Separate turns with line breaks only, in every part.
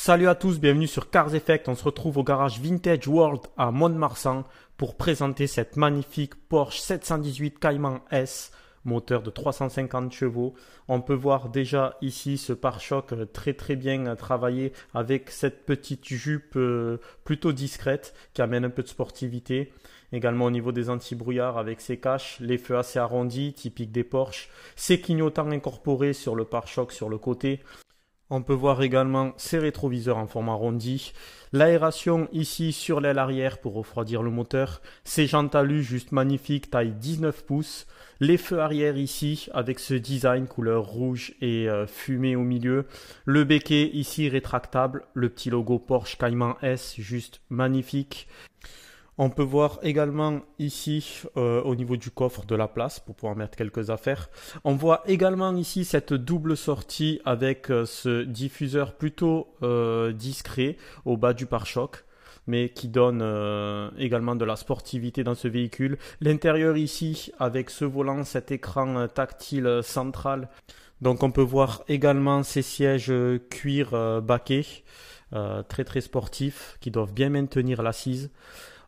Salut à tous, bienvenue sur Cars Effect. On se retrouve au garage Vintage World à mont pour présenter cette magnifique Porsche 718 Cayman S, moteur de 350 chevaux. On peut voir déjà ici ce pare-choc euh, très très bien euh, travaillé avec cette petite jupe euh, plutôt discrète qui amène un peu de sportivité. Également au niveau des antibrouillards avec ses caches, les feux assez arrondis, typiques des Porsche, ses clignotants incorporés sur le pare-choc sur le côté. On peut voir également ses rétroviseurs en forme arrondie, l'aération ici sur l'aile arrière pour refroidir le moteur, ses jantes alu juste magnifiques taille 19 pouces, les feux arrière ici avec ce design couleur rouge et euh, fumé au milieu, le béquet ici rétractable, le petit logo Porsche Cayman S juste magnifique. On peut voir également ici euh, au niveau du coffre de la place pour pouvoir mettre quelques affaires. On voit également ici cette double sortie avec euh, ce diffuseur plutôt euh, discret au bas du pare-choc mais qui donne également de la sportivité dans ce véhicule. L'intérieur ici avec ce volant, cet écran tactile central. Donc on peut voir également ces sièges cuir baquet, très très sportifs, qui doivent bien maintenir l'assise.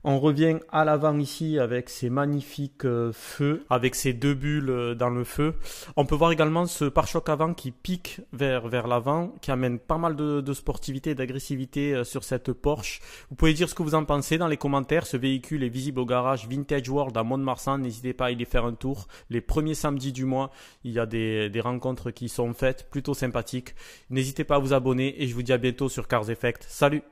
On revient à l'avant ici avec ces magnifiques euh, feux, avec ces deux bulles euh, dans le feu. On peut voir également ce pare-choc avant qui pique vers, vers l'avant, qui amène pas mal de, sportivité et d'agressivité euh, sur cette Porsche. Vous pouvez dire ce que vous en pensez dans les commentaires. Ce véhicule est visible au garage Vintage World à Mont-de-Marsan. N'hésitez pas à y aller faire un tour. Les premiers samedis du mois, il y a des, des rencontres qui sont faites, plutôt sympathiques. N'hésitez pas à vous abonner et je vous dis à bientôt sur Cars Effect. Salut